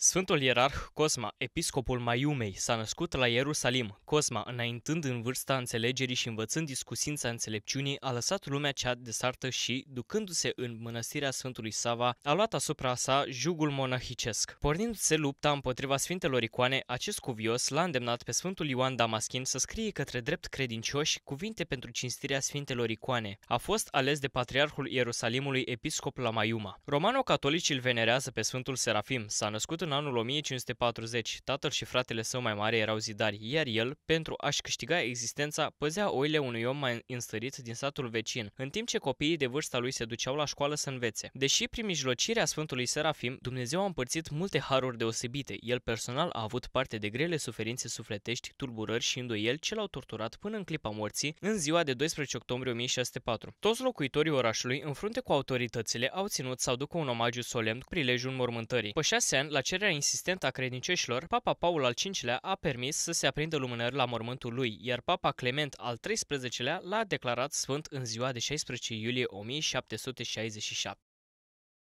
Sfântul Ierarh Cosma, episcopul Maiumei, s-a născut la Ierusalim. Cosma, înaintând în vârsta înțelegerii și învățând discusința înțelepciunii, a lăsat lumea cea de sartă și, ducându-se în mănăstirea Sfântului Sava, a luat asupra sa jugul monahicesc. Pornindu-se lupta împotriva Sfintelor Icoane, acest cuvios l-a îndemnat pe Sfântul Ioan Damaschin să scrie către drept credincioși cuvinte pentru cinstirea Sfintelor Icoane. A fost ales de Patriarhul Ierusalimului episcop la Maiuma. Romano-catolicii îl venerează pe Sfântul Serafim, s-a născut în anul 1540, tatăl și fratele său mai mare erau zidari, iar el, pentru a-și câștiga existența, păzea oile unui om mai înstărit din satul vecin, în timp ce copiii de vârsta lui se duceau la școală să învețe. Deși prin mijlocirea Sfântului Serafim, Dumnezeu a împărțit multe haruri deosebite, el personal a avut parte de grele suferințe sufletești, tulburări și îndoieli ce l-au torturat până în clipa morții, în ziua de 12 octombrie 1604. Toți locuitorii orașului, în frunte cu autoritățile, au ținut sau aducă un omagiu solemn cu prilejul mormântării. ani, la cer cererea insistentă a credincioșilor, Papa Paul al V-lea a permis să se aprindă lumânări la mormântul lui, iar Papa Clement al XIII-lea l-a declarat sfânt în ziua de 16 iulie 1767.